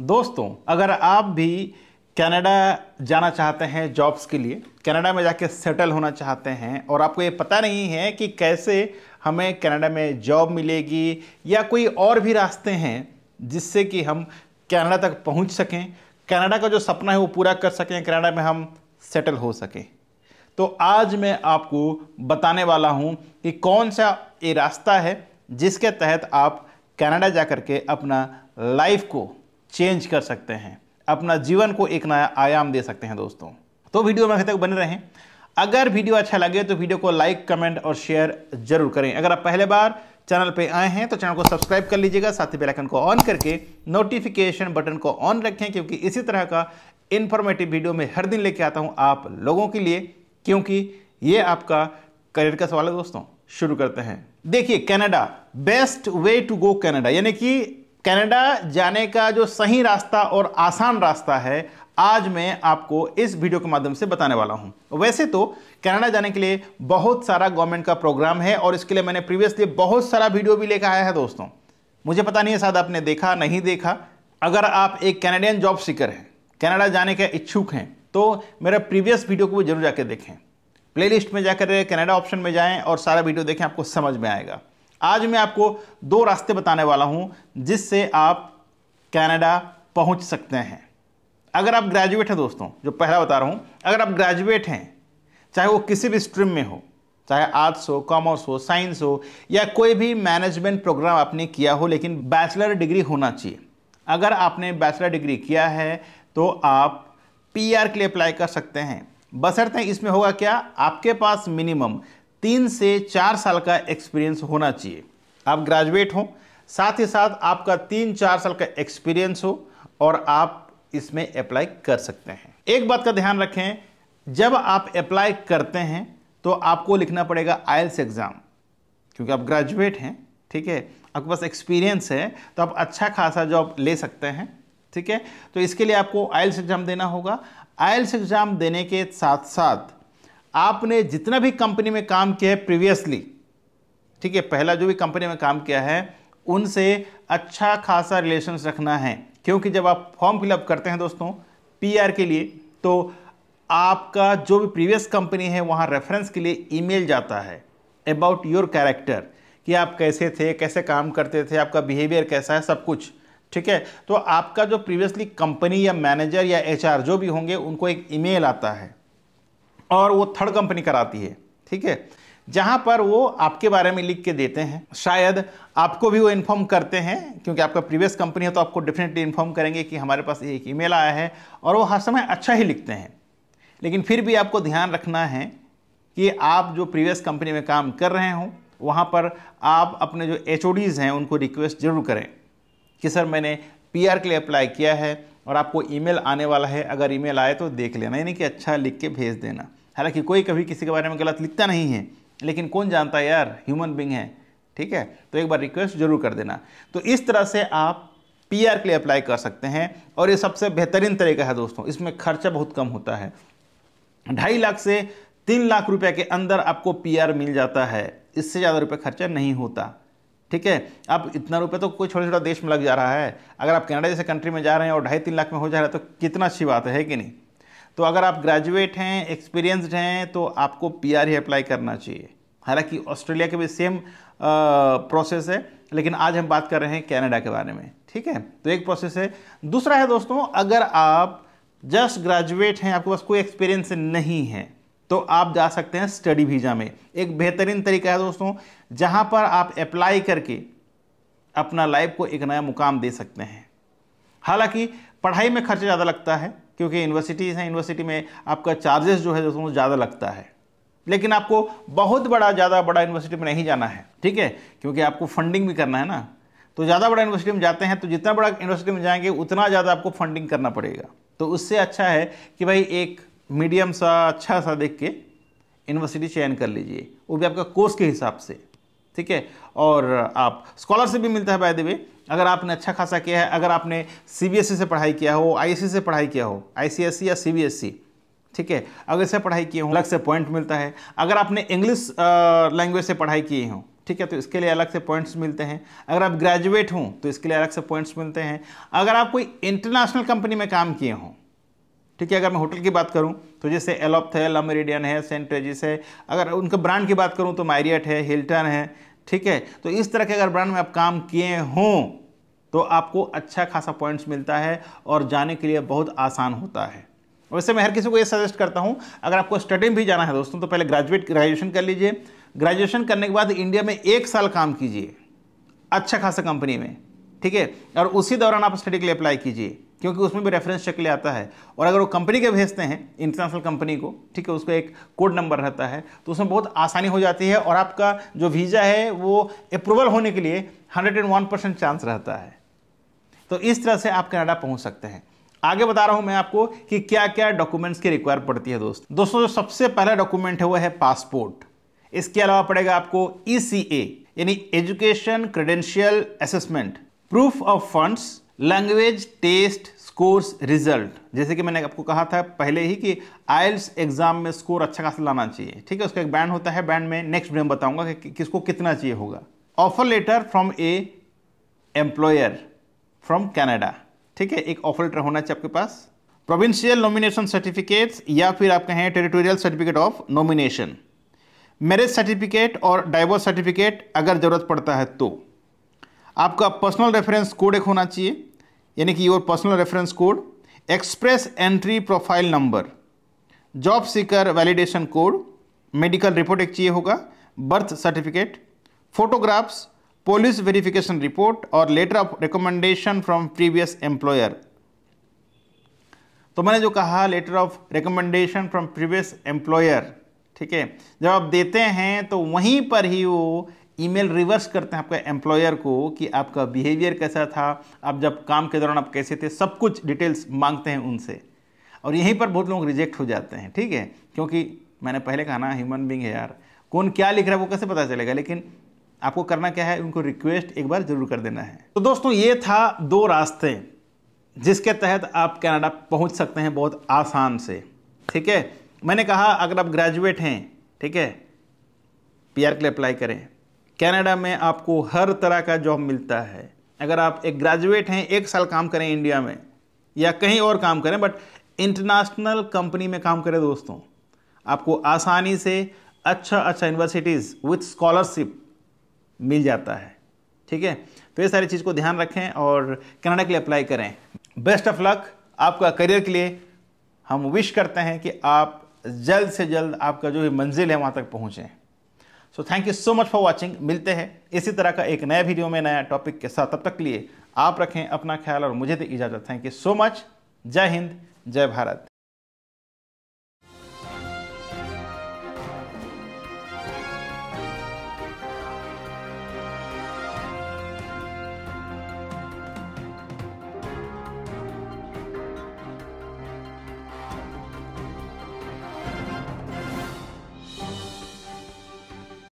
दोस्तों अगर आप भी कनाडा जाना चाहते हैं जॉब्स के लिए कनाडा में जाके सेटल होना चाहते हैं और आपको ये पता नहीं है कि कैसे हमें कनाडा में जॉब मिलेगी या कोई और भी रास्ते हैं जिससे कि हम कनाडा तक पहुंच सकें कनाडा का जो सपना है वो पूरा कर सकें कनाडा में हम सेटल हो सकें तो आज मैं आपको बताने वाला हूं कि कौन सा ये रास्ता है जिसके तहत आप कनाडा जा के अपना लाइफ को चेंज कर सकते हैं अपना जीवन को एक नया आयाम दे सकते हैं दोस्तों तो वीडियो में तक बने रहें अगर वीडियो अच्छा लगे तो वीडियो को लाइक कमेंट और शेयर जरूर करें अगर आप पहले बार चैनल पे आए हैं तो चैनल को सब्सक्राइब कर लीजिएगा साथ ही बेल आइकन को ऑन करके नोटिफिकेशन बटन को ऑन रखें क्योंकि इसी तरह का इंफॉर्मेटिव वीडियो मैं हर दिन लेके आता हूँ आप लोगों के लिए क्योंकि ये आपका करियर का सवाल है दोस्तों शुरू करते हैं देखिए Canada best way to go Canada यानी कि कनाडा जाने का जो सही रास्ता और आसान रास्ता है आज मैं आपको इस वीडियो के माध्यम से बताने वाला हूं वैसे तो कनाडा जाने के लिए बहुत सारा गवर्नमेंट का प्रोग्राम है और इसके लिए मैंने प्रीवियसली बहुत सारा वीडियो भी लेकर आया है दोस्तों मुझे पता नहीं है शायद आपने देखा नहीं देखा अगर आप एक कैनेडियन जॉब सीकर हैं कनाडा जाने के इच्छुक हैं तो मेरा प्रीवियस वीडियो को भी जरूर जाकर देखें प्लेलिस्ट में जाकर कनाडा ऑप्शन में जाएं और सारा वीडियो देखें आपको समझ में आएगा आज मैं आपको दो रास्ते बताने वाला हूं जिससे आप कनाडा पहुंच सकते हैं अगर आप ग्रेजुएट हैं दोस्तों जो पहला बता रहा हूं अगर आप ग्रेजुएट हैं चाहे वो किसी भी स्ट्रीम में हो चाहे आर्ट्स हो कॉमर्स हो साइंस हो या कोई भी मैनेजमेंट प्रोग्राम आपने किया हो लेकिन बैचलर डिग्री होना चाहिए अगर आपने बैचलर डिग्री किया है तो आप पीआर के लिए अप्लाई कर सकते हैं हैं इसमें होगा क्या आपके पास मिनिमम तीन से चार साल का एक्सपीरियंस होना चाहिए आप ग्रेजुएट हों साथ ही साथ आपका तीन चार साल का एक्सपीरियंस हो और आप इसमें अप्लाई कर सकते हैं एक बात का ध्यान रखें जब आप अप्लाई करते हैं तो आपको लिखना पड़ेगा आयल्स एग्ज़ाम e क्योंकि आप ग्रेजुएट हैं ठीक है आपके पास एक्सपीरियंस है तो आप अच्छा खासा जॉब ले सकते हैं ठीक है तो इसके लिए आपको आयल्स एग्ज़ाम e देना होगा आयल्स एग्ज़ाम e देने के साथ साथ आपने जितना भी कंपनी में काम किया है प्रीवियसली ठीक है पहला जो भी कंपनी में काम किया है उनसे अच्छा खासा रिलेशन रखना है क्योंकि जब आप फॉर्म फिलअप करते हैं दोस्तों पीआर के लिए तो आपका जो भी प्रीवियस कंपनी है वहाँ रेफरेंस के लिए ईमेल जाता है अबाउट योर कैरेक्टर कि आप कैसे थे कैसे काम करते थे आपका बिहेवियर कैसा है सब कुछ ठीक है तो आपका जो प्रीवियसली कंपनी या मैनेजर या एचआर जो भी होंगे उनको एक ईमेल आता है और वो थर्ड कंपनी कराती है ठीक है जहाँ पर वो आपके बारे में लिख के देते हैं शायद आपको भी वो इन्फॉर्म करते हैं क्योंकि आपका प्रीवियस कंपनी है तो आपको डेफिनेटली इन्फॉर्म करेंगे कि हमारे पास एक ईमेल आया है और वो हर समय अच्छा ही लिखते हैं लेकिन फिर भी आपको ध्यान रखना है कि आप जो प्रीवियस कंपनी में काम कर रहे हों वहाँ पर आप अपने जो एच हैं उनको रिक्वेस्ट जरूर करें कि सर मैंने पी के लिए अप्लाई किया है और आपको ईमेल आने वाला है अगर ईमेल आए तो देख लेना यानी कि अच्छा लिख के भेज देना हालांकि कोई कभी किसी के बारे में गलत लिखता नहीं है लेकिन कौन जानता है यार ह्यूमन बींग है ठीक है तो एक बार रिक्वेस्ट जरूर कर देना तो इस तरह से आप पीआर के लिए अप्लाई कर सकते हैं और ये सबसे बेहतरीन तरीका है दोस्तों इसमें खर्चा बहुत कम होता है ढाई लाख से तीन लाख रुपए के अंदर आपको पीआर मिल जाता है इससे ज़्यादा रुपये खर्चा नहीं होता ठीक है अब इतना रुपये तो कोई छोटा छोटा देश में लग जा रहा है अगर आप कनाडा जैसे कंट्री में जा रहे हैं और ढाई तीन लाख में हो जा रहा है तो कितना अच्छी बात है, है कि नहीं तो अगर आप ग्रेजुएट हैं एक्सपीरियंस्ड हैं तो आपको पीआर ही अप्लाई करना चाहिए हालांकि ऑस्ट्रेलिया के भी सेम प्रोसेस है लेकिन आज हम बात कर रहे हैं कनाडा के बारे में ठीक है तो एक प्रोसेस है दूसरा है दोस्तों अगर आप जस्ट ग्रेजुएट हैं आपके पास कोई एक्सपीरियंस नहीं है तो आप जा सकते हैं स्टडी वीज़ा में एक बेहतरीन तरीका है दोस्तों जहां पर आप अप्लाई करके अपना लाइफ को एक नया मुकाम दे सकते हैं हालांकि पढ़ाई में खर्च ज़्यादा लगता है क्योंकि यूनिवर्सिटीज़ हैं यूनिवर्सिटी में आपका चार्जेस जो है दोस्तों ज़्यादा लगता है लेकिन आपको बहुत बड़ा ज़्यादा बड़ा यूनिवर्सिटी में नहीं जाना है ठीक है क्योंकि आपको फंडिंग भी करना है ना तो ज़्यादा बड़ा यूनिवर्सिटी में जाते हैं तो जितना बड़ा यूनिवर्सिटी में जाएंगे उतना ज़्यादा आपको फंडिंग करना पड़ेगा तो उससे अच्छा है कि भाई एक मीडियम सा अच्छा सा देख के यूनिवर्सिटी चयन कर लीजिए वो भी आपका कोर्स के हिसाब से ठीक है और आप स्कॉलरशिप भी मिलता है बाय द वे अगर आपने अच्छा खासा किया है अगर आपने सीबीएसई e से पढ़ाई किया हो सी e से पढ़ाई किया हो आईसीएसई e या सीबीएसई ठीक है अगर से पढ़ाई किए हों अलग से पॉइंट मिलता है अगर आपने इंग्लिश लैंग्वेज से पढ़ाई किए हों ठीक है तो इसके लिए अलग से पॉइंट्स मिलते हैं अगर आप ग्रेजुएट हों तो इसके लिए अलग से पॉइंट्स मिलते हैं अगर आप कोई इंटरनेशनल कंपनी में काम किए हों ठीक है अगर मैं होटल की बात करूं तो जैसे एलोप्थ है लमेरिडियन है सेंट रेजिस है अगर उनके ब्रांड की बात करूं तो मैरियट है हिल्टन है ठीक है तो इस तरह के अगर ब्रांड में आप काम किए हों तो आपको अच्छा खासा पॉइंट्स मिलता है और जाने के लिए बहुत आसान होता है वैसे मैं हर किसी को ये सजेस्ट करता हूँ अगर आपको स्टडी में भी जाना है दोस्तों तो पहले ग्रेजुएट ग्रेजुएशन कर लीजिए ग्रेजुएशन करने के बाद इंडिया में एक साल काम कीजिए अच्छा खासा कंपनी में ठीक है और उसी दौरान आप स्टडी के लिए अप्लाई कीजिए क्योंकि उसमें भी रेफरेंस शक्ल आता है और अगर वो कंपनी के भेजते हैं इंटरनेशनल कंपनी को ठीक है उसका एक कोड नंबर रहता है तो उसमें बहुत आसानी हो जाती है और आपका जो वीज़ा है वो अप्रूवल होने के लिए hundred and one percent chance रहता है तो इस तरह से आप कनाडा पहुँच सकते हैं आगे बता रहा हूं मैं आपको कि क्या क्या डॉक्यूमेंट्स की रिक्वायर पड़ती है दोस्त दोस्तों जो सबसे पहला डॉक्यूमेंट है वो है पासपोर्ट इसके अलावा पड़ेगा आपको ई e यानी education credential assessment proof of funds language test scores result जैसे कि मैंने आपको कहा था पहले ही कि आयल्स एग्जाम में स्कोर अच्छा खासा लाना चाहिए ठीक है उसका एक बैंड होता है बैंड में नेक्स्ट वीडियो में बताऊंगा कि, कि किसको कितना चाहिए होगा offer letter from a employer from Canada ठीक है एक ऑफर लेटर होना चाहिए आपके पास प्रोविंशियल नॉमिनेशन सर्टिफिकेट्स या फिर आप कहें territorial certificate of nomination marriage certificate और डाइवोर्स सर्टिफिकेट अगर ज़रूरत पड़ता है तो आपका पर्सनल रेफरेंस कोड एक होना चाहिए यानी कि your personal reference code express entry profile number job seeker validation code medical report एक चाहिए होगा birth certificate photographs police verification report और letter of recommendation from previous employer तो मैंने जो कहा letter of recommendation from previous employer ठीक है जब आप देते हैं तो वहीं पर ही वो ईमेल रिवर्स करते हैं आपका एम्प्लॉयर को कि आपका बिहेवियर कैसा था आप जब काम के दौरान आप कैसे थे सब कुछ डिटेल्स मांगते हैं उनसे और यहीं पर बहुत लोग रिजेक्ट हो जाते हैं ठीक है क्योंकि मैंने पहले कहा ना ह्यूमन बींग है यार कौन क्या लिख रहा है वो कैसे पता चलेगा लेकिन आपको करना क्या है उनको रिक्वेस्ट एक बार जरूर कर देना है तो दोस्तों ये था दो रास्ते जिसके तहत आप कनाडा पहुंच सकते हैं बहुत आसान से ठीक है मैंने कहा अगर आप ग्रेजुएट हैं ठीक है पीआर के लिए अप्लाई करें कनाडा में आपको हर तरह का जॉब मिलता है अगर आप एक ग्रेजुएट हैं एक साल काम करें इंडिया में या कहीं और काम करें बट इंटरनेशनल कंपनी में काम करें दोस्तों आपको आसानी से अच्छा अच्छा यूनिवर्सिटीज़ विथ स्कॉलरशिप मिल जाता है ठीक है तो ये सारी चीज़ को ध्यान रखें और कनाडा के लिए अप्लाई करें बेस्ट ऑफ लक आपका करियर के लिए हम विश करते हैं कि आप जल्द से जल्द आपका जो मंजिल है वहाँ तक पहुँचें so thank you so much for watching मिलते हैं इसी तरह का एक नया वीडियो में नया टॉपिक के साथ तब तक लिए आप रखें अपना ख्याल और मुझे दे इजाज़त थैंक यू सो मच जय हिंद जय भारत